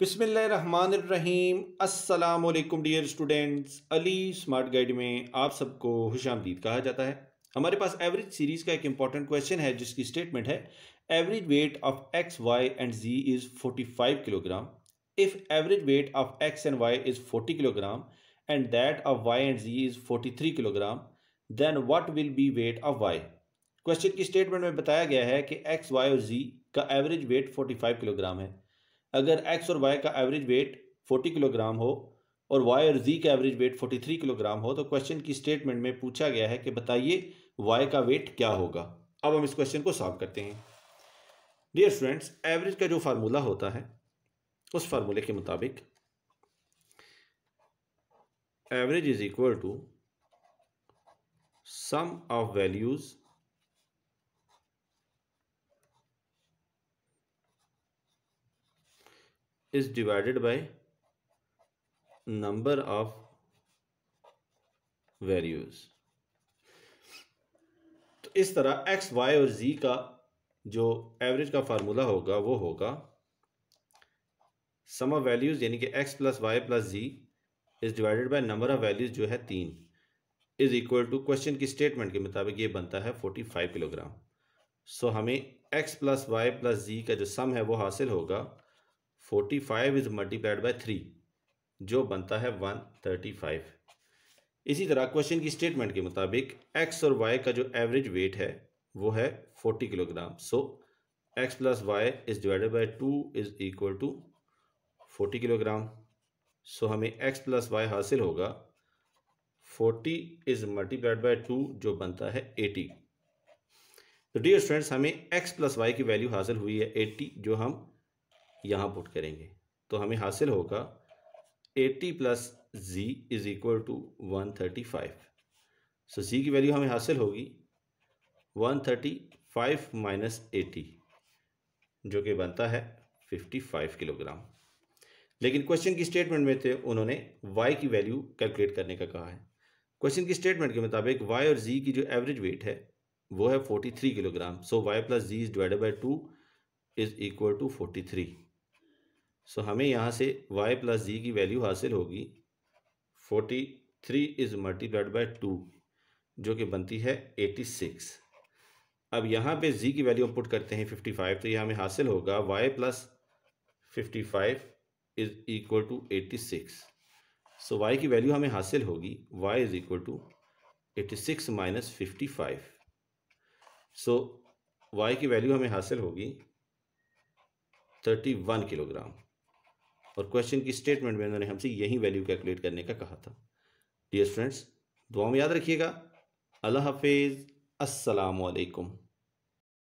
बिसमीम असलकुम dear students Ali smart guide में आप सबको खुशामदीद कहा जाता है हमारे पास एवरेज सीरीज़ का एक इंपॉर्टेंट क्वेश्चन है जिसकी स्टेटमेंट है average weight of X Y and Z is 45 kilogram if average weight of X and Y is 40 kilogram and that of Y and Z is 43 kilogram then what will be weight of Y question की statement में बताया गया है कि x Y और जी का average weight five kilogram है अगर एक्स और वाई का एवरेज वेट फोर्टी किलोग्राम हो और वाई और जी का एवरेज वेट 43 किलोग्राम हो तो क्वेश्चन की स्टेटमेंट में पूछा गया है कि बताइए वाई का वेट क्या होगा अब हम इस क्वेश्चन को सॉल्व करते हैं डियर स्टूडेंट्स एवरेज का जो फार्मूला होता है उस फार्मूले के मुताबिक average is equal to sum of values is divided by number of values तो इस तरह x, y और z का जो एवरेज का फार्मूला होगा वो होगा सम ऑफ वैल्यूज़ यानी कि x plus Y plus Z is divided by number of values जो है तीन इज़ इक्वल टू क्वेश्चन की स्टेटमेंट के मुताबिक ये बनता है फोर्टी फाइव किलोग्राम सो हमें x plus Y plus Z का जो सम है वो हासिल होगा forty five is multiplied by three जो बनता है वन थर्टी फाइव इसी तरह क्वेश्चन की स्टेटमेंट के मुताबिक एक्स और वाई का जो एवरेज वेट है वो है forty kilogram so X plus Y is divided by two is equal to forty kilogram so हमें एक्स प्लस वाई हासिल होगा forty is multiplied by two जो बनता है एटी तो डियर स्टूडेंट्स हमें एक्स प्लस वाई की वैल्यू हासिल हुई है एट्टी जो हम यहाँ पुट करेंगे तो हमें हासिल होगा 80 plus Z is equal to one thirty five so Z की वैल्यू हमें हासिल होगी one thirty five minus eighty जो कि बनता है फिफ्टी फाइव किलोग्राम लेकिन क्वेश्चन की स्टेटमेंट में थे उन्होंने वाई की वैल्यू कैलकुलेट करने का कहा है क्वेश्चन की स्टेटमेंट के मुताबिक वाई और जी की जो एवरेज वेट है वो है forty three kilogram so Y plus Z is divided by two is equal to forty three so हमें यहाँ से y प्लस जी की वैल्यू हासिल होगी forty three is multiplied by two जो कि बनती है एटी सिक्स अब यहाँ पे जी की वैल्यू हम पुट करते हैं फिफ्टी फाइव तो ये हमें हासिल होगा y plus fifty five is equal to eighty six so y की वैल्यू हमें हासिल होगी y is equal to eighty six minus fifty five so y की वैल्यू हमें हासिल होगी थर्टी वन किलोग्राम और क्वेश्चन की स्टेटमेंट में उन्होंने हमसे यही वैल्यू कैलकुलेट करने का कहा था डियर फ्रेंड्स दुआ में याद रखिएगा अल्लाह हाफिज़ असलकम